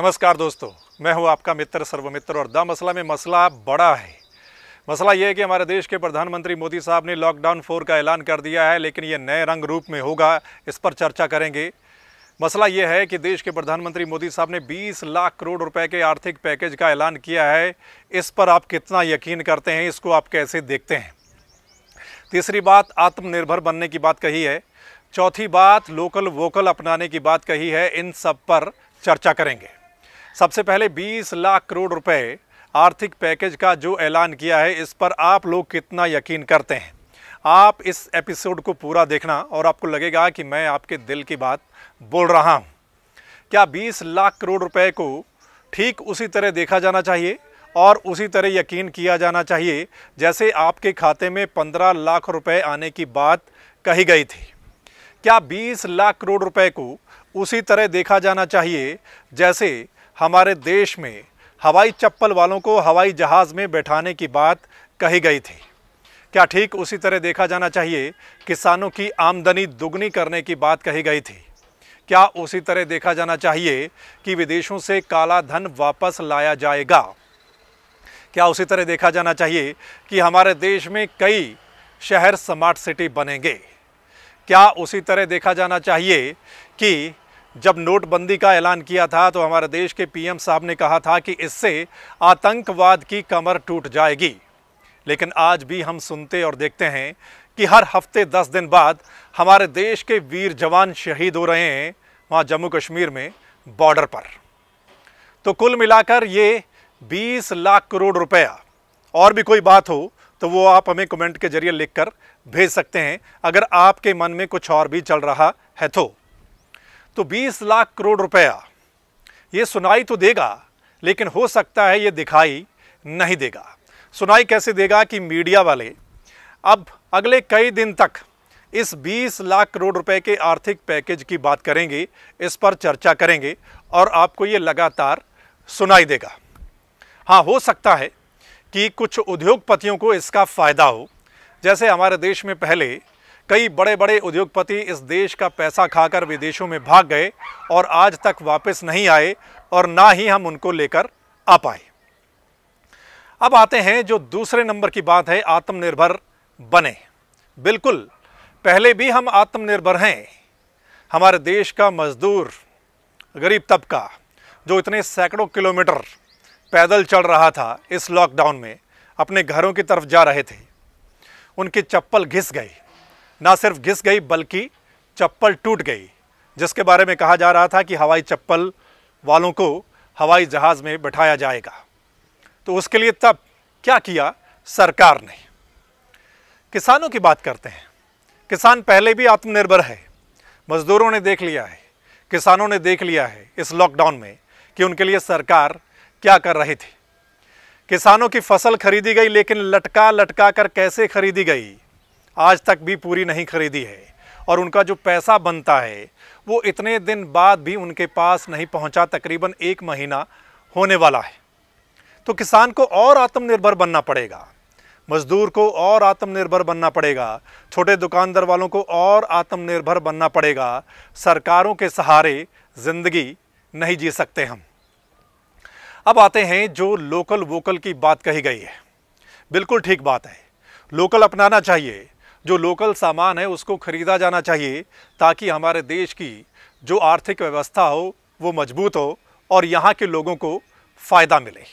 नमस्कार दोस्तों मैं हूं आपका मित्र सर्वमित्र और द मसला में मसला बड़ा है मसला यह है कि हमारे देश के प्रधानमंत्री मोदी साहब ने लॉकडाउन फोर का ऐलान कर दिया है लेकिन ये नए रंग रूप में होगा इस पर चर्चा करेंगे मसला यह है कि देश के प्रधानमंत्री मोदी साहब ने 20 लाख करोड़ रुपए के आर्थिक पैकेज का ऐलान किया है इस पर आप कितना यकीन करते हैं इसको आप कैसे देखते हैं तीसरी बात आत्मनिर्भर बनने की बात कही है चौथी बात लोकल वोकल अपनाने की बात कही है इन सब पर चर्चा करेंगे सबसे पहले 20 लाख करोड़ रुपए आर्थिक पैकेज का जो ऐलान किया है इस पर आप लोग कितना यकीन करते हैं आप इस एपिसोड को पूरा देखना और आपको लगेगा कि मैं आपके दिल की बात बोल रहा हूँ क्या 20 लाख करोड़ रुपए को ठीक उसी तरह देखा जाना चाहिए और उसी तरह यकीन किया जाना चाहिए जैसे आपके खाते में पंद्रह लाख रुपए आने की बात कही गई थी क्या 20 लाख करोड़ रुपए को उसी तरह देखा जाना चाहिए जैसे हमारे देश में हवाई चप्पल वालों को हवाई जहाज़ में बैठाने की बात कही गई थी क्या ठीक उसी तरह देखा जाना चाहिए किसानों की आमदनी दुगनी करने की बात कही गई थी क्या उसी तरह देखा जाना चाहिए कि विदेशों से काला धन वापस लाया जाएगा क्या उसी तरह देखा जाना चाहिए कि हमारे देश में कई शहर स्मार्ट सिटी बनेंगे क्या उसी तरह देखा जाना चाहिए कि जब नोटबंदी का ऐलान किया था तो हमारे देश के पीएम साहब ने कहा था कि इससे आतंकवाद की कमर टूट जाएगी लेकिन आज भी हम सुनते और देखते हैं कि हर हफ्ते दस दिन बाद हमारे देश के वीर जवान शहीद हो रहे हैं वहाँ जम्मू कश्मीर में बॉर्डर पर तो कुल मिलाकर ये 20 लाख करोड़ रुपया और भी कोई बात हो तो वो आप हमें कमेंट के जरिए लिखकर भेज सकते हैं अगर आपके मन में कुछ और भी चल रहा है तो तो 20 लाख करोड़ रुपया ये सुनाई तो देगा लेकिन हो सकता है ये दिखाई नहीं देगा सुनाई कैसे देगा कि मीडिया वाले अब अगले कई दिन तक इस 20 लाख करोड़ रुपए के आर्थिक पैकेज की बात करेंगे इस पर चर्चा करेंगे और आपको ये लगातार सुनाई देगा हाँ हो सकता है कि कुछ उद्योगपतियों को इसका फ़ायदा हो जैसे हमारे देश में पहले कई बड़े बड़े उद्योगपति इस देश का पैसा खाकर विदेशों में भाग गए और आज तक वापस नहीं आए और ना ही हम उनको लेकर आ पाए अब आते हैं जो दूसरे नंबर की बात है आत्मनिर्भर बने बिल्कुल पहले भी हम आत्मनिर्भर हैं हमारे देश का मजदूर गरीब तबका जो इतने सैकड़ों किलोमीटर पैदल चल रहा था इस लॉकडाउन में अपने घरों की तरफ जा रहे थे उनके चप्पल घिस गए ना सिर्फ घिस गई बल्कि चप्पल टूट गई जिसके बारे में कहा जा रहा था कि हवाई चप्पल वालों को हवाई जहाज़ में बैठाया जाएगा तो उसके लिए तब क्या किया सरकार ने किसानों की बात करते हैं किसान पहले भी आत्मनिर्भर है मज़दूरों ने देख लिया है किसानों ने देख लिया है इस लॉकडाउन में कि उनके लिए सरकार क्या कर रही थी किसानों की फसल खरीदी गई लेकिन लटका लटका कर कैसे खरीदी गई आज तक भी पूरी नहीं खरीदी है और उनका जो पैसा बनता है वो इतने दिन बाद भी उनके पास नहीं पहुंचा तकरीबन एक महीना होने वाला है तो किसान को और आत्मनिर्भर बनना पड़ेगा मज़दूर को और आत्मनिर्भर बनना पड़ेगा छोटे दुकानदार वालों को और आत्मनिर्भर बनना पड़ेगा सरकारों के सहारे ज़िंदगी नहीं जी सकते हम अब आते हैं जो लोकल वोकल की बात कही गई है बिल्कुल ठीक बात है लोकल अपनाना चाहिए जो लोकल सामान है उसको खरीदा जाना चाहिए ताकि हमारे देश की जो आर्थिक व्यवस्था हो वो मजबूत हो और यहाँ के लोगों को फ़ायदा मिले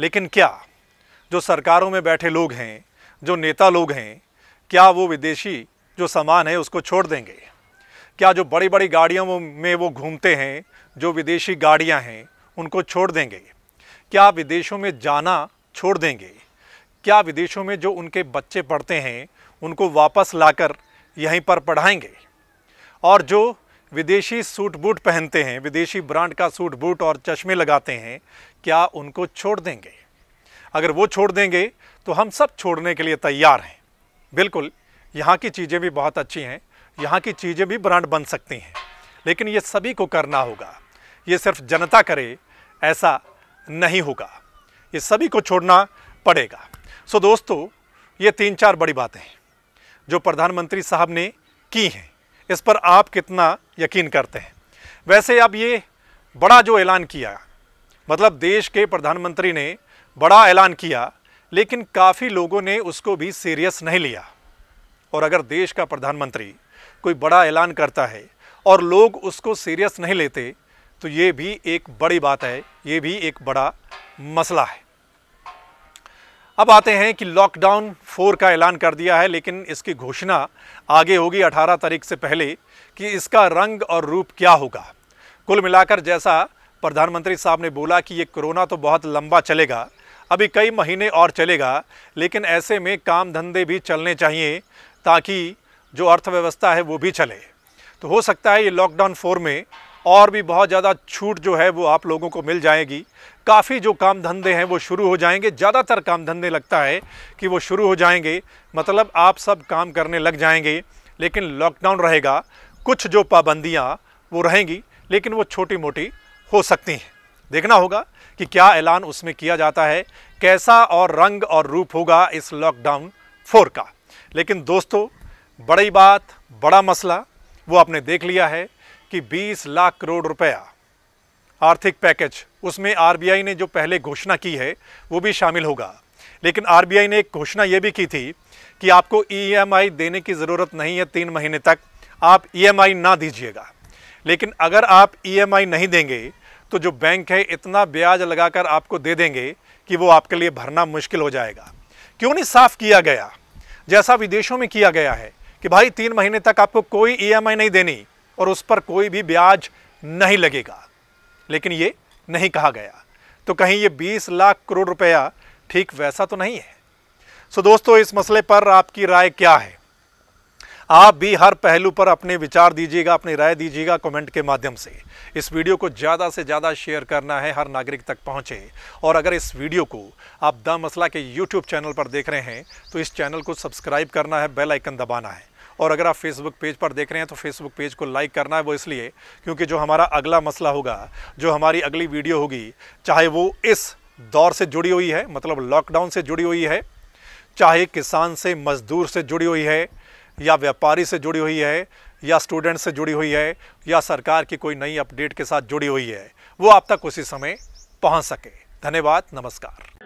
लेकिन क्या जो सरकारों में बैठे लोग हैं जो नेता लोग हैं क्या वो विदेशी जो सामान है उसको छोड़ देंगे क्या जो बड़ी बड़ी गाड़ियों में वो घूमते हैं जो विदेशी गाड़ियाँ हैं उनको छोड़ देंगे क्या विदेशों में जाना छोड़ देंगे क्या विदेशों में जो उनके बच्चे पढ़ते हैं उनको वापस लाकर यहीं पर पढ़ाएंगे और जो विदेशी सूट बूट पहनते हैं विदेशी ब्रांड का सूट बूट और चश्मे लगाते हैं क्या उनको छोड़ देंगे अगर वो छोड़ देंगे तो हम सब छोड़ने के लिए तैयार हैं बिल्कुल यहाँ की चीज़ें भी बहुत अच्छी हैं यहाँ की चीज़ें भी ब्रांड बन सकती हैं लेकिन ये सभी को करना होगा ये सिर्फ जनता करे ऐसा नहीं होगा ये सभी को छोड़ना पड़ेगा सो दोस्तों ये तीन चार बड़ी बातें हैं जो प्रधानमंत्री साहब ने की हैं इस पर आप कितना यकीन करते हैं वैसे अब ये बड़ा जो ऐलान किया मतलब देश के प्रधानमंत्री ने बड़ा ऐलान किया लेकिन काफ़ी लोगों ने उसको भी सीरियस नहीं लिया और अगर देश का प्रधानमंत्री कोई बड़ा ऐलान करता है और लोग उसको सीरियस नहीं लेते तो ये भी एक बड़ी बात है ये भी एक बड़ा मसला है अब आते हैं कि लॉकडाउन फोर का ऐलान कर दिया है लेकिन इसकी घोषणा आगे होगी 18 तारीख से पहले कि इसका रंग और रूप क्या होगा कुल मिलाकर जैसा प्रधानमंत्री साहब ने बोला कि ये कोरोना तो बहुत लंबा चलेगा अभी कई महीने और चलेगा लेकिन ऐसे में काम धंधे भी चलने चाहिए ताकि जो अर्थव्यवस्था है वो भी चले तो हो सकता है ये लॉकडाउन फोर में और भी बहुत ज़्यादा छूट जो है वो आप लोगों को मिल जाएगी काफ़ी जो काम धंधे हैं वो शुरू हो जाएंगे ज़्यादातर काम धंधे लगता है कि वो शुरू हो जाएंगे मतलब आप सब काम करने लग जाएंगे लेकिन लॉकडाउन रहेगा कुछ जो पाबंदियाँ वो रहेंगी लेकिन वो छोटी मोटी हो सकती हैं देखना होगा कि क्या ऐलान उसमें किया जाता है कैसा और रंग और रूप होगा इस लॉकडाउन फोर का लेकिन दोस्तों बड़ी बात बड़ा मसला वो आपने देख लिया है कि 20 लाख करोड़ रुपया आर्थिक पैकेज उसमें आरबीआई ने जो पहले घोषणा की है वो भी शामिल होगा लेकिन आरबीआई ने एक घोषणा ये भी की थी कि आपको ईएमआई देने की ज़रूरत नहीं है तीन महीने तक आप ईएमआई ना दीजिएगा लेकिन अगर आप ईएमआई नहीं देंगे तो जो बैंक है इतना ब्याज लगाकर आपको दे देंगे कि वो आपके लिए भरना मुश्किल हो जाएगा क्यों नहीं साफ किया गया जैसा विदेशों में किया गया है कि भाई तीन महीने तक आपको कोई ईएमआई नहीं देनी और उस पर कोई भी ब्याज नहीं लगेगा लेकिन ये नहीं कहा गया तो कहीं ये 20 लाख करोड़ रुपया ठीक वैसा तो नहीं है सो दोस्तों इस मसले पर आपकी राय क्या है आप भी हर पहलू पर अपने विचार दीजिएगा अपनी राय दीजिएगा कमेंट के माध्यम से इस वीडियो को ज़्यादा से ज़्यादा शेयर करना है हर नागरिक तक पहुंचे और अगर इस वीडियो को आप द मसला के यूट्यूब चैनल पर देख रहे हैं तो इस चैनल को सब्सक्राइब करना है बेल आइकन दबाना है और अगर आप फेसबुक पेज पर देख रहे हैं तो फेसबुक पेज को लाइक करना है वो इसलिए क्योंकि जो हमारा अगला मसला होगा जो हमारी अगली वीडियो होगी चाहे वो इस दौर से जुड़ी हुई है मतलब लॉकडाउन से जुड़ी हुई है चाहे किसान से मजदूर से जुड़ी हुई है या व्यापारी से जुड़ी हुई है या स्टूडेंट से जुड़ी हुई है या सरकार की कोई नई अपडेट के साथ जुड़ी हुई है वो आप तक उसी समय पहुंच सके धन्यवाद नमस्कार